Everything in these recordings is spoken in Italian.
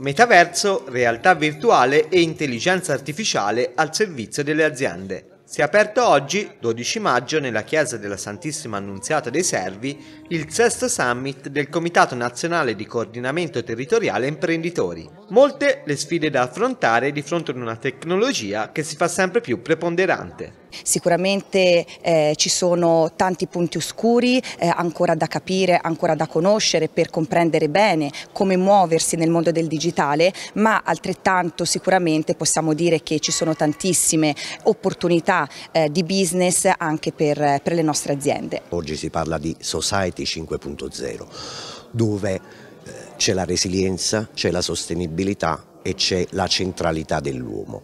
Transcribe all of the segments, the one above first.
Metaverso, realtà virtuale e intelligenza artificiale al servizio delle aziende. Si è aperto oggi, 12 maggio, nella Chiesa della Santissima Annunziata dei Servi, il sesto summit del Comitato Nazionale di Coordinamento Territoriale Imprenditori. Molte le sfide da affrontare di fronte ad una tecnologia che si fa sempre più preponderante. Sicuramente eh, ci sono tanti punti oscuri eh, ancora da capire, ancora da conoscere per comprendere bene come muoversi nel mondo del digitale, ma altrettanto sicuramente possiamo dire che ci sono tantissime opportunità eh, di business anche per, per le nostre aziende. Oggi si parla di Society 5.0 dove eh, c'è la resilienza, c'è la sostenibilità e c'è la centralità dell'uomo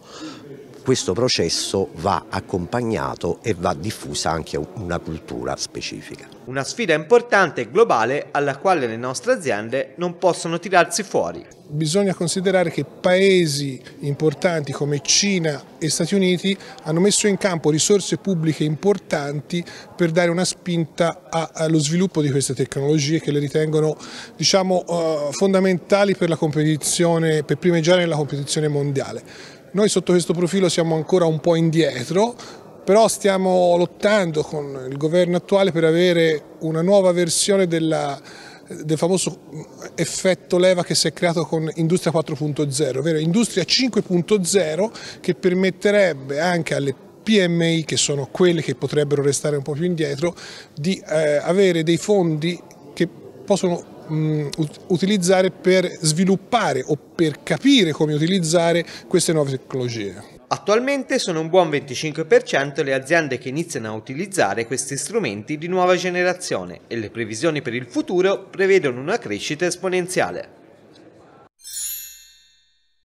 questo processo va accompagnato e va diffusa anche una cultura specifica. Una sfida importante e globale alla quale le nostre aziende non possono tirarsi fuori. Bisogna considerare che paesi importanti come Cina e Stati Uniti hanno messo in campo risorse pubbliche importanti per dare una spinta allo sviluppo di queste tecnologie che le ritengono diciamo, eh, fondamentali per, per primeggiare nella competizione mondiale. Noi sotto questo profilo siamo ancora un po' indietro, però stiamo lottando con il governo attuale per avere una nuova versione della, del famoso effetto leva che si è creato con Industria 4.0, ovvero Industria 5.0 che permetterebbe anche alle PMI, che sono quelle che potrebbero restare un po' più indietro, di eh, avere dei fondi che possono mh, mm, utilizzare per sviluppare o per capire come utilizzare queste nuove tecnologie. Attualmente sono un buon 25% le aziende che iniziano a utilizzare questi strumenti di nuova generazione e le previsioni per il futuro prevedono una crescita esponenziale.